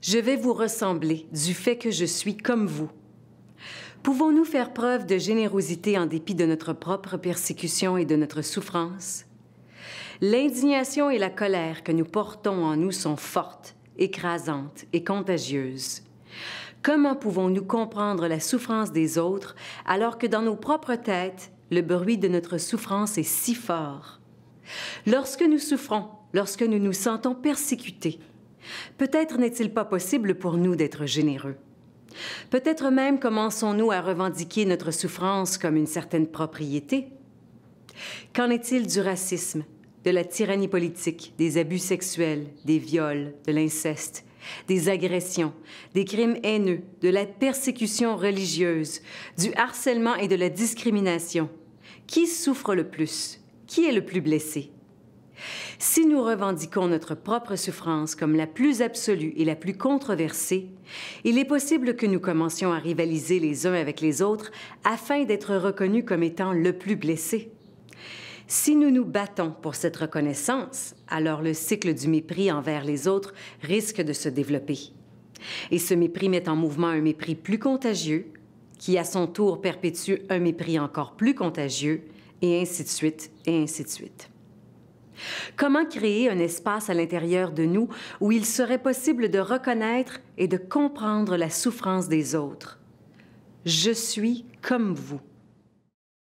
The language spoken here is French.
Je vais vous ressembler du fait que je suis comme vous. Pouvons-nous faire preuve de générosité en dépit de notre propre persécution et de notre souffrance? L'indignation et la colère que nous portons en nous sont fortes, écrasantes et contagieuses. Comment pouvons-nous comprendre la souffrance des autres alors que dans nos propres têtes, le bruit de notre souffrance est si fort? Lorsque nous souffrons, lorsque nous nous sentons persécutés, Peut-être n'est-il pas possible pour nous d'être généreux. Peut-être même commençons-nous à revendiquer notre souffrance comme une certaine propriété. Qu'en est-il du racisme, de la tyrannie politique, des abus sexuels, des viols, de l'inceste, des agressions, des crimes haineux, de la persécution religieuse, du harcèlement et de la discrimination? Qui souffre le plus? Qui est le plus blessé? Si nous revendiquons notre propre souffrance comme la plus absolue et la plus controversée, il est possible que nous commencions à rivaliser les uns avec les autres afin d'être reconnus comme étant le plus blessé. Si nous nous battons pour cette reconnaissance, alors le cycle du mépris envers les autres risque de se développer. Et ce mépris met en mouvement un mépris plus contagieux, qui à son tour perpétue un mépris encore plus contagieux, et ainsi de suite, et ainsi de suite. Comment créer un espace à l'intérieur de nous où il serait possible de reconnaître et de comprendre la souffrance des autres Je suis comme vous.